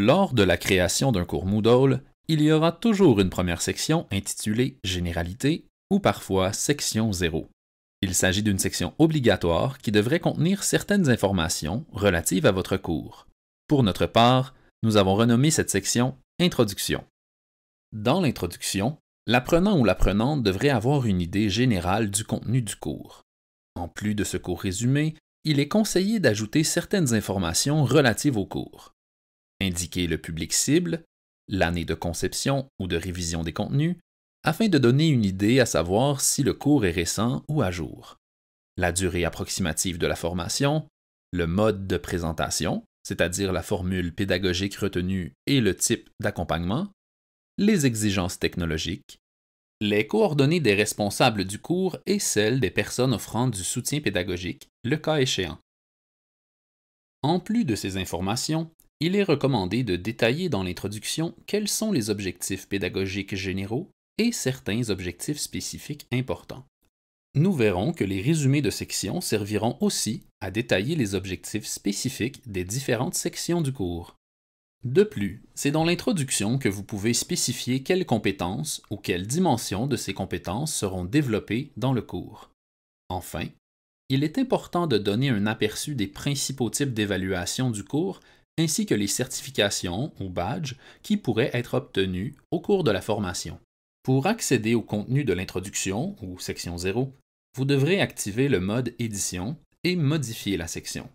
Lors de la création d'un cours Moodle, il y aura toujours une première section intitulée Généralité ou parfois Section 0. Il s'agit d'une section obligatoire qui devrait contenir certaines informations relatives à votre cours. Pour notre part, nous avons renommé cette section Introduction. Dans l'introduction, l'apprenant ou l'apprenante devrait avoir une idée générale du contenu du cours. En plus de ce cours résumé, il est conseillé d'ajouter certaines informations relatives au cours indiquer le public cible, l'année de conception ou de révision des contenus, afin de donner une idée à savoir si le cours est récent ou à jour, la durée approximative de la formation, le mode de présentation, c'est-à-dire la formule pédagogique retenue et le type d'accompagnement, les exigences technologiques, les coordonnées des responsables du cours et celles des personnes offrant du soutien pédagogique, le cas échéant. En plus de ces informations, il est recommandé de détailler dans l'introduction quels sont les objectifs pédagogiques généraux et certains objectifs spécifiques importants. Nous verrons que les résumés de sections serviront aussi à détailler les objectifs spécifiques des différentes sections du cours. De plus, c'est dans l'introduction que vous pouvez spécifier quelles compétences ou quelles dimensions de ces compétences seront développées dans le cours. Enfin, il est important de donner un aperçu des principaux types d'évaluation du cours ainsi que les certifications ou badges qui pourraient être obtenus au cours de la formation. Pour accéder au contenu de l'introduction ou section 0, vous devrez activer le mode Édition et modifier la section.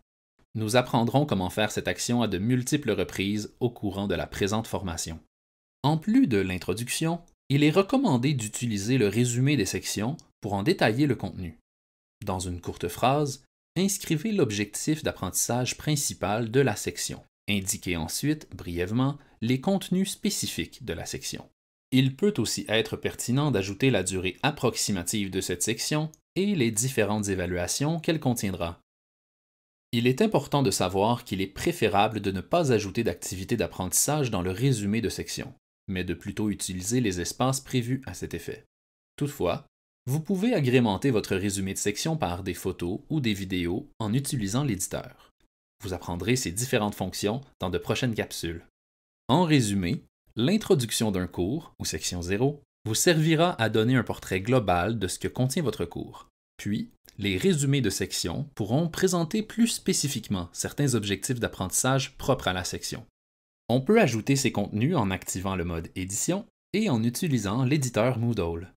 Nous apprendrons comment faire cette action à de multiples reprises au courant de la présente formation. En plus de l'introduction, il est recommandé d'utiliser le résumé des sections pour en détailler le contenu. Dans une courte phrase, inscrivez l'objectif d'apprentissage principal de la section. Indiquez ensuite, brièvement, les contenus spécifiques de la section. Il peut aussi être pertinent d'ajouter la durée approximative de cette section et les différentes évaluations qu'elle contiendra. Il est important de savoir qu'il est préférable de ne pas ajouter d'activités d'apprentissage dans le résumé de section, mais de plutôt utiliser les espaces prévus à cet effet. Toutefois, vous pouvez agrémenter votre résumé de section par des photos ou des vidéos en utilisant l'éditeur. Vous apprendrez ces différentes fonctions dans de prochaines capsules. En résumé, l'introduction d'un cours, ou section 0, vous servira à donner un portrait global de ce que contient votre cours. Puis, les résumés de section pourront présenter plus spécifiquement certains objectifs d'apprentissage propres à la section. On peut ajouter ces contenus en activant le mode Édition et en utilisant l'éditeur Moodle.